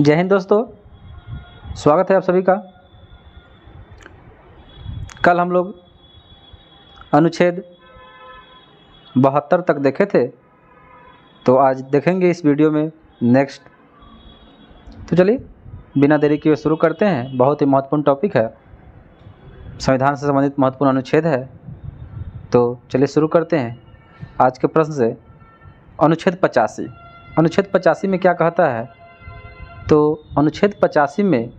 जय हिंद दोस्तों स्वागत है आप सभी का कल हम लोग अनुच्छेद बहत्तर तक देखे थे तो आज देखेंगे इस वीडियो में नेक्स्ट तो चलिए बिना देरी किए शुरू करते हैं बहुत ही महत्वपूर्ण टॉपिक है संविधान से संबंधित महत्वपूर्ण अनुच्छेद है तो चलिए शुरू करते हैं आज के प्रश्न से अनुच्छेद पचासी अनुच्छेद पचासी में क्या कहता है तो अनुच्छेद पचासी में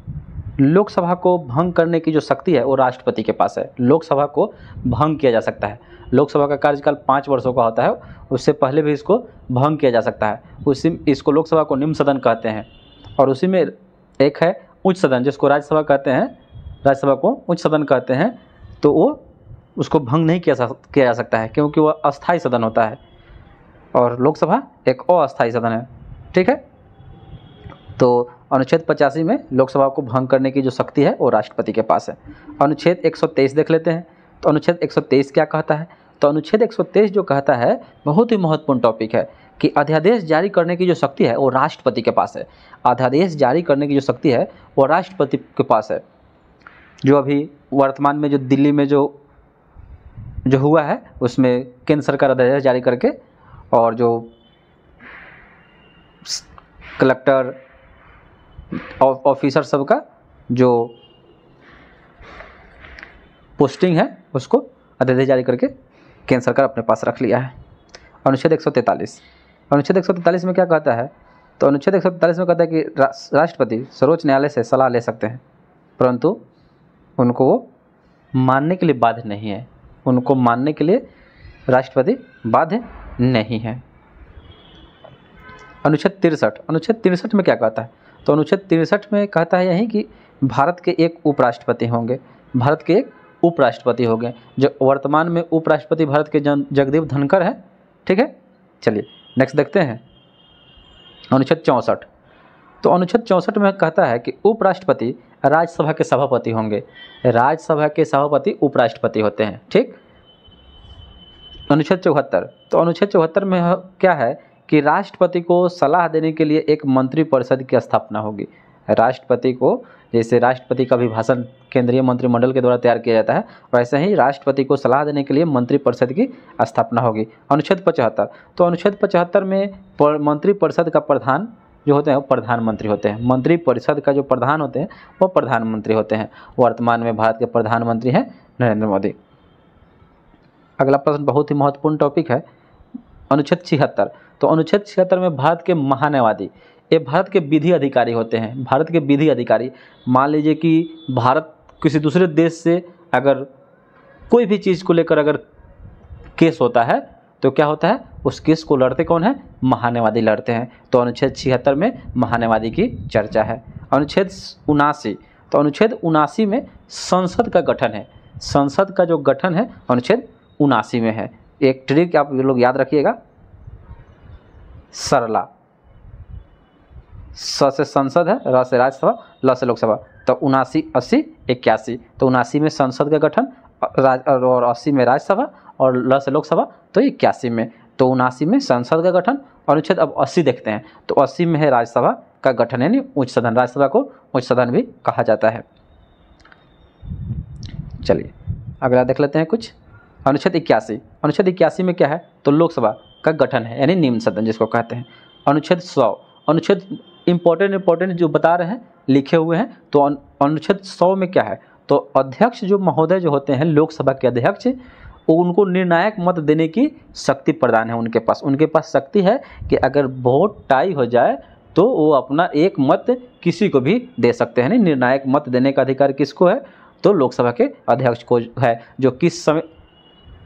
लोकसभा को भंग करने की जो शक्ति है वो राष्ट्रपति के पास है लोकसभा को भंग किया जा सकता है लोकसभा का कार्यकाल पाँच वर्षों का होता है उससे पहले भी इसको भंग किया जा सकता है उसी इसको लोकसभा को निम्न सदन कहते हैं और उसी में एक है उच्च सदन जिसको राज्यसभा कहते हैं राज्यसभा को उच्च सदन कहते हैं तो वो उसको भंग नहीं किया किया जा सकता है क्योंकि वह अस्थायी सदन होता है और लोकसभा एक अस्थायी सदन है ठीक है तो अनुच्छेद पचासी में लोकसभा को भंग करने की जो शक्ति है वो राष्ट्रपति के पास है अनुच्छेद एक देख लेते हैं तो अनुच्छेद एक क्या कहता है तो अनुच्छेद एक जो कहता है बहुत ही महत्वपूर्ण टॉपिक है कि अध्यादेश जारी करने की जो शक्ति है वो राष्ट्रपति के पास है अध्यादेश जारी करने की जो शक्ति है वो राष्ट्रपति के पास है जो अभी वर्तमान में जो दिल्ली में जो जो हुआ है उसमें केंद्र सरकार अध्यादेश जारी करके और जो कलेक्टर ऑफिसर सब का जो पोस्टिंग है उसको अध्यादेश जारी करके केंद्र सरकार अपने पास रख लिया है अनुच्छेद एक अनुच्छेद एक में क्या कहता है तो अनुच्छेद एक में कहता है कि रा, राष्ट्रपति सर्वोच्च न्यायालय से सलाह ले सकते हैं परंतु उनको वो मानने के लिए बाध्य नहीं है उनको मानने के लिए राष्ट्रपति बाध्य नहीं है अनुच्छेद तिरसठ अनुच्छेद तिरसठ में क्या कहता है तो अनुच्छेद तिरसठ में कहता है यही कि भारत के एक उपराष्ट्रपति होंगे भारत के एक उपराष्ट्रपति हो गए जो वर्तमान में उपराष्ट्रपति भारत के जगदीप धनखड़ हैं ठीक है चलिए नेक्स्ट देखते हैं अनुच्छेद चौंसठ तो अनुच्छेद चौंसठ में कहता है कि उपराष्ट्रपति राज्यसभा के सभापति होंगे राज्यसभा के सभापति उपराष्ट्रपति होते हैं ठीक अनुच्छेद चौहत्तर तो अनुच्छेद चौहत्तर में क्या है कि राष्ट्रपति को सलाह देने के लिए एक मंत्रिपरिषद की स्थापना होगी राष्ट्रपति को जैसे राष्ट्रपति का अभिभाषण केंद्रीय मंत्रिमंडल के द्वारा तैयार किया जाता है वैसे ही राष्ट्रपति को सलाह देने के लिए मंत्रिपरिषद की स्थापना होगी अनुच्छेद पचहत्तर तो अनुच्छेद पचहत्तर में मंत्रिपरिषद का प्रधान जो होते हैं वो प्रधानमंत्री होते हैं मंत्रिपरिषद का जो प्रधान होते हैं वो प्रधानमंत्री होते हैं वर्तमान में भारत के प्रधानमंत्री हैं नरेंद्र मोदी अगला प्रश्न बहुत ही महत्वपूर्ण टॉपिक है अनुच्छेद छिहत्तर तो अनुच्छेद छिहत्तर में भारत के महान्यवादी ये भारत के विधि अधिकारी होते हैं भारत के विधि अधिकारी मान लीजिए कि भारत किसी दूसरे देश से अगर कोई भी चीज़ को लेकर अगर केस होता है तो क्या होता है उस केस को लड़ते कौन है महान्यवादी लड़ते हैं तो अनुच्छेद छिहत्तर में महान्यवादी की चर्चा है अनुच्छेद उनासी तो अनुच्छेद उनासी में संसद का गठन है संसद का जो गठन है अनुच्छेद उनासी में है एक ट्रिक आप लोग याद रखिएगा सरला स से संसद है र से राज्यसभा ल से लोकसभा तो उनासी अस्सी इक्यासी तो उनासी में संसद का गठन राज और अस्सी में राज्यसभा और ल से लोकसभा तो इक्यासी में तो उनासी में संसद का गठन अनुच्छेद अब अस्सी देखते हैं तो अस्सी में है राज्यसभा का गठन यानी उच्च सदन राज्यसभा को उच्च सदन भी कहा जाता है चलिए अगला देख लेते हैं कुछ अनुच्छेद इक्यासी अनुच्छेद इक्यासी में क्या है तो लोकसभा का गठन है यानी निम्न सदन जिसको कहते हैं अनुच्छेद सौ अनुच्छेद इम्पोर्टेंट इम्पोर्टेंट जो बता रहे हैं लिखे हुए हैं तो अनुच्छेद सौ में क्या है तो अध्यक्ष जो महोदय जो होते हैं लोकसभा के अध्यक्ष उनको निर्णायक मत देने की शक्ति प्रदान है उनके पास उनके पास शक्ति है कि अगर वोट टाई हो जाए तो वो अपना एक मत किसी को भी दे सकते हैं निर्णायक मत देने का अधिकार किसको है तो लोकसभा के अध्यक्ष को है जो किस समय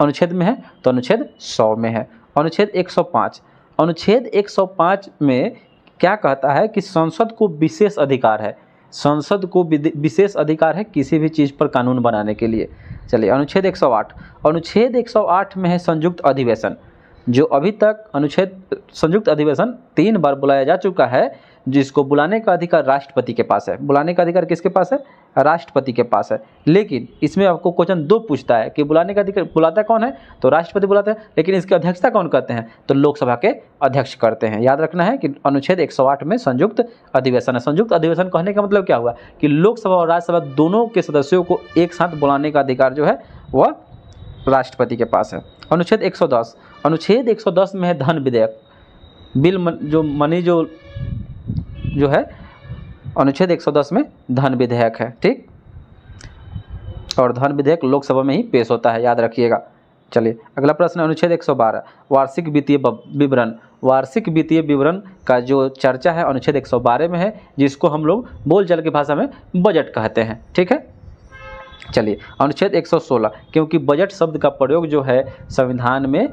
अनुच्छेद में है तो अनुच्छेद सौ में है अनुच्छेद 105 अनुच्छेद 105 में क्या कहता है कि संसद को विशेष अधिकार है संसद को विशेष अधिकार है किसी भी चीज़ पर कानून बनाने के लिए चलिए अनुच्छेद 108 अनुच्छेद 108 में है संयुक्त अधिवेशन जो अभी तक अनुच्छेद संयुक्त अधिवेशन तीन बार बुलाया जा चुका है जिसको बुलाने का अधिकार राष्ट्रपति के पास है बुलाने का अधिकार किसके पास है राष्ट्रपति के पास है लेकिन इसमें आपको क्वेश्चन दो पूछता है कि बुलाने का अधिकार बुलाता कौन है तो राष्ट्रपति बुलाते हैं लेकिन इसकी अध्यक्षता कौन करते हैं तो लोकसभा के अध्यक्ष करते हैं याद रखना है कि अनुच्छेद 108 में संयुक्त अधिवेशन है संयुक्त अधिवेशन कहने का मतलब क्या हुआ कि लोकसभा और राज्यसभा दोनों के सदस्यों को एक साथ बुलाने का अधिकार जो है वह राष्ट्रपति के पास है अनुच्छेद एक अनुच्छेद एक में है धन विधेयक बिल जो मनी जो जो है अनुच्छेद 110 में धन विधेयक है ठीक और धन विधेयक लोकसभा में ही पेश होता है याद रखिएगा चलिए अगला प्रश्न अनुच्छेद 112 वार्षिक वित्तीय विवरण वार्षिक वित्तीय विवरण का जो चर्चा है अनुच्छेद 112 में है जिसको हम लोग बोलचाल की भाषा में बजट कहते हैं ठीक है चलिए अनुच्छेद 116 क्योंकि बजट शब्द का प्रयोग जो है संविधान में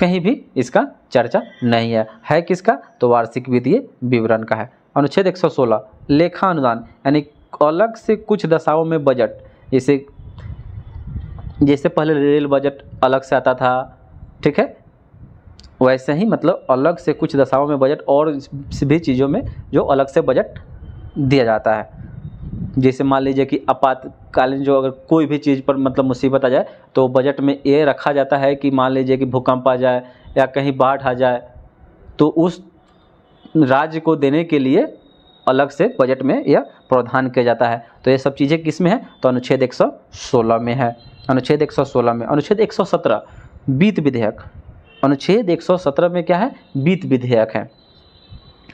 कहीं भी इसका चर्चा नहीं है है किसका तो वार्षिक वित्तीय विवरण का है अनुच्छेद 116 लेखानुदान यानी अलग से कुछ दशाओं में बजट जैसे जैसे पहले रेल बजट अलग से आता था ठीक है वैसे ही मतलब अलग से कुछ दशाओं में बजट और भी चीज़ों में जो अलग से बजट दिया जाता है जैसे मान लीजिए कि आपातकालीन जो अगर कोई भी चीज़ पर मतलब मुसीबत आ जाए तो बजट में ये रखा जाता है कि मान लीजिए कि भूकंप आ जाए या कहीं बाढ़ आ जाए तो उस राज्य को देने के लिए अलग से बजट में यह प्रावधान किया जाता है तो ये सब चीज़ें किस में है तो अनुच्छेद एक में है अनुच्छेद एक में अनुच्छेद एक वित्त विधेयक अनुच्छेद एक में क्या है वित्त विधेयक है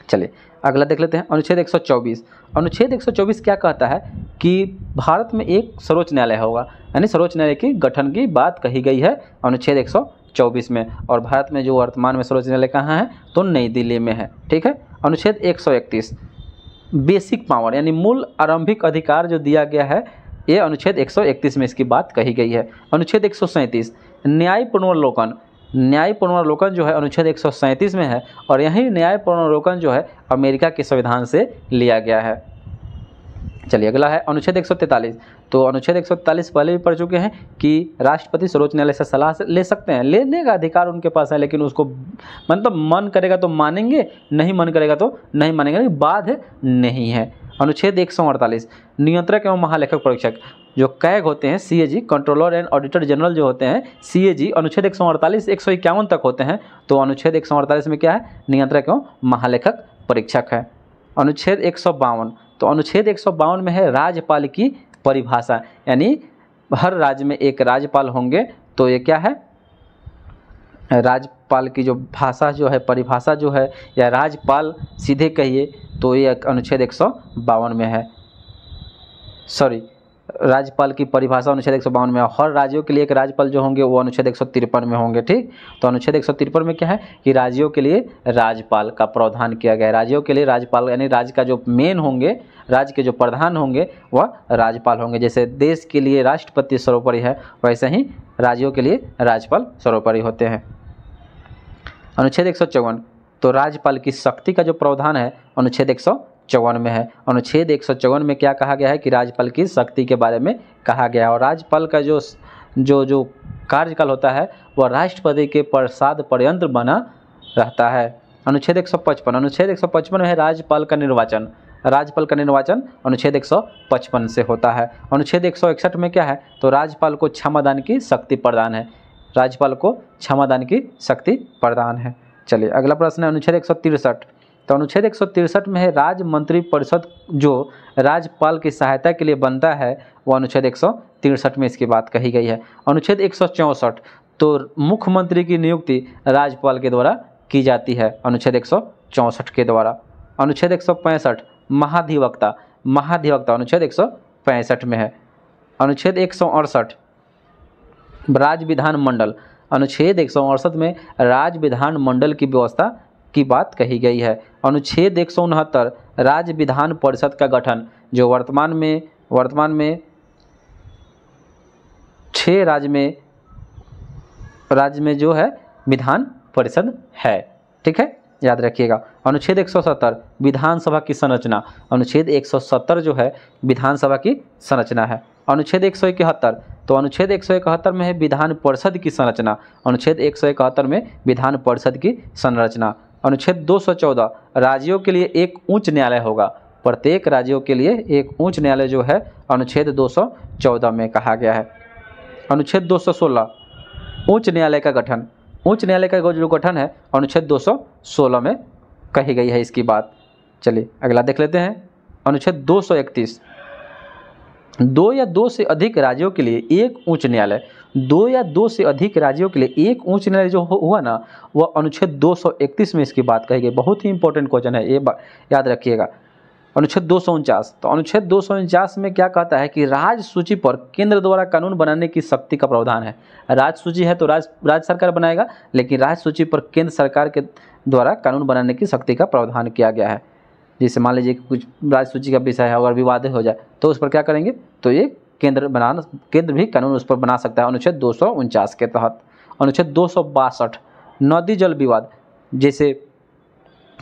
चलिए अगला देख लेते हैं अनुच्छेद 124 अनुच्छेद 124 क्या कहता है कि भारत में एक सर्वोच्च न्यायालय होगा यानी सर्वोच्च न्यायालय की गठन की बात कही गई है अनुच्छेद 124 में और भारत में जो वर्तमान में सर्वोच्च न्यायालय कहाँ है तो नई दिल्ली में है ठीक है अनुच्छेद 131 बेसिक पावर यानी मूल आरंभिक अधिकार जो दिया गया है ये अनुच्छेद एक में इसकी बात कही गई है अनुच्छेद एक न्याय पुनर्लोकन न्याय पुनरावलोकन जो है अनुच्छेद एक में है और यही न्याय पुनरावलोकन जो है अमेरिका के संविधान से लिया गया है चलिए अगला है अनुच्छेद एक तो अनुच्छेद एक पहले भी पढ़ चुके हैं कि राष्ट्रपति सर्वोच्च न्यायालय से सलाह ले सकते हैं लेने का अधिकार उनके पास है लेकिन उसको मतलब मन करेगा तो मानेंगे नहीं मन करेगा तो नहीं मानेंगे बाध नहीं है अनुच्छेद एक नियंत्रक एवं महालेखक परीक्षक जो कैग होते हैं CAG controller and auditor general जो होते हैं सीएजी अनुच्छेद एक सौ अड़तालीस एक सौ इक्यावन तक होते हैं तो अनुच्छेद एक सौ अड़तालीस में क्या है नियंत्रक एवं महालेखक परीक्षक है अनुच्छेद एक सौ बावन तो अनुच्छेद एक सौ बावन में है राज्यपाल की परिभाषा यानी हर राज्य में एक राज्यपाल होंगे तो ये क्या है राज्यपाल की जो भाषा जो है परिभाषा जो है या राज्यपाल सीधे कहिए तो ये अनुच्छेद एक सौ बावन में है सॉरी राज्यपाल की परिभाषा अनुच्छेद एक में हर राज्यों के लिए एक राज्यपाल जो होंगे वो अनुच्छेद एक में होंगे ठीक तो अनुच्छेद एक में क्या है कि राज्यों के लिए राज्यपाल का प्रावधान किया गया है राज्यों के लिए राज्यपाल यानी राज्य का जो मेन होंगे राज्य के जो प्रधान होंगे वह राज्यपाल होंगे जैसे देश के लिए राष्ट्रपति सर्वोपरि है वैसे ही राज्यों के लिए राज्यपाल सर्वोपरि होते हैं अनुच्छेद एक तो राज्यपाल की शक्ति का जो प्रावधान है अनुच्छेद एक चौवन में है अनुच्छेद एक सौ चौवन में क्या कहा गया है कि राज्यपाल की शक्ति के बारे में कहा गया है और राज्यपाल का जो जो जो कार्यकाल होता है वह राष्ट्रपति के प्रसाद पर्यंत्र बना रहता है अनुच्छेद एक सौ पचपन अनुच्छेद एक सौ पचपन में है राज्यपाल का निर्वाचन राज्यपाल का निर्वाचन अनुच्छेद एक सौ पचपन से होता है अनुच्छेद एक सौ इकसठ में क्या है तो राज्यपाल को क्षमादान की शक्ति प्रदान है राज्यपाल को क्षमादान की शक्ति प्रदान है चलिए अगला प्रश्न है अनुच्छेद एक सौ तिरसठ तो अनुच्छेद एक में है राज्य मंत्री परिषद जो राज्यपाल की सहायता के लिए बनता है वो अनुच्छेद एक में इसकी बात कही गई है अनुच्छेद एक तो मुख्यमंत्री की नियुक्ति राज्यपाल के द्वारा की जाती है अनुच्छेद एक के द्वारा अनुच्छेद एक महाधिवक्ता महाधिवक्ता अनुच्छेद एक में है अनुच्छेद एक राज्य विधान मंडल अनुच्छेद एक में राज्य विधान मंडल की व्यवस्था की बात कही गई है अनुच्छेद एक राज्य विधान परिषद का गठन जो वर्तमान में वर्तमान में छः राज्य में राज्य में जो है विधान परिषद है ठीक है याद रखिएगा अनुच्छेद 170 विधानसभा की संरचना अनुच्छेद 170 जो है विधानसभा की संरचना है अनुच्छेद एक तो अनुच्छेद एक में है विधान परिषद की संरचना अनुच्छेद एक में विधान परिषद की संरचना अनुच्छेद 214 राज्यों के लिए एक उच्च न्यायालय होगा प्रत्येक राज्यों के लिए एक उच्च न्यायालय जो है अनुच्छेद 214 में कहा गया है अनुच्छेद 216 उच्च न्यायालय का गठन उच्च न्यायालय का जो गठन है अनुच्छेद 216 में कही गई है इसकी बात चलिए अगला देख लेते हैं अनुच्छेद 231 दो या दो से अधिक राज्यों के लिए एक उच्च न्यायालय दो या दो से अधिक राज्यों के लिए एक उच्च न्यायालय जो हुआ ना वह अनुच्छेद 231 में इसकी बात कही गई बहुत ही इंपॉर्टेंट क्वेश्चन है ये याद रखिएगा अनुच्छेद दो तो अनुच्छेद दो में क्या कहता है कि राज्य सूची पर केंद्र द्वारा कानून बनाने की शक्ति का प्रावधान है राज्य सूची है तो राज्य राज्य सरकार बनाएगा लेकिन राज्य सूची पर केंद्र सरकार के द्वारा कानून बनाने की शक्ति का प्रावधान किया गया है जैसे मान लीजिए कुछ राज्य सूची का विषय है अगर विवाद हो जाए तो उस पर क्या करेंगे तो ये केंद्र बनाना केंद्र भी कानून उस पर बना सकता है अनुच्छेद दो के तहत अनुच्छेद दो नदी जल विवाद जैसे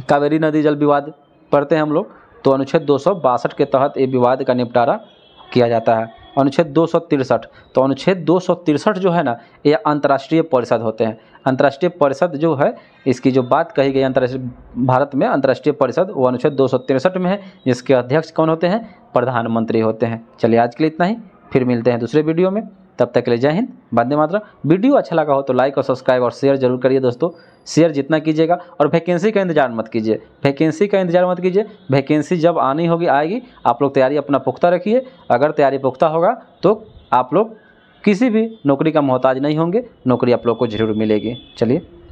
कावेरी नदी जल विवाद पढ़ते हैं हम लोग तो अनुच्छेद दो के तहत ये विवाद का निपटारा किया जाता है अनुच्छेद दो तो अनुच्छेद दो जो है ना ये अंतर्राष्ट्रीय परिषद होते हैं अंतर्राष्ट्रीय परिषद जो है इसकी जो बात कही गई अंतर्राष्ट्रीय भारत में अंतर्राष्ट्रीय परिषद वो अनुच्छेद दो में है जिसके अध्यक्ष कौन होते हैं प्रधानमंत्री होते हैं चलिए आज के लिए इतना ही फिर मिलते हैं दूसरे वीडियो में तब तक के लिए जय हिंद बंदे मात्रा वीडियो अच्छा लगा हो तो लाइक और सब्सक्राइब और शेयर जरूर करिए दोस्तों शेयर जितना कीजिएगा और वैकेंसी का इंतजार मत कीजिए वैकेंसी का इंतजार मत कीजिए वैकेंसी जब आनी होगी आएगी आप लोग तैयारी अपना पुख्ता रखिए अगर तैयारी पुख्ता होगा तो आप लोग किसी भी नौकरी का मोहताज नहीं होंगे नौकरी आप लोग को जरूर मिलेगी चलिए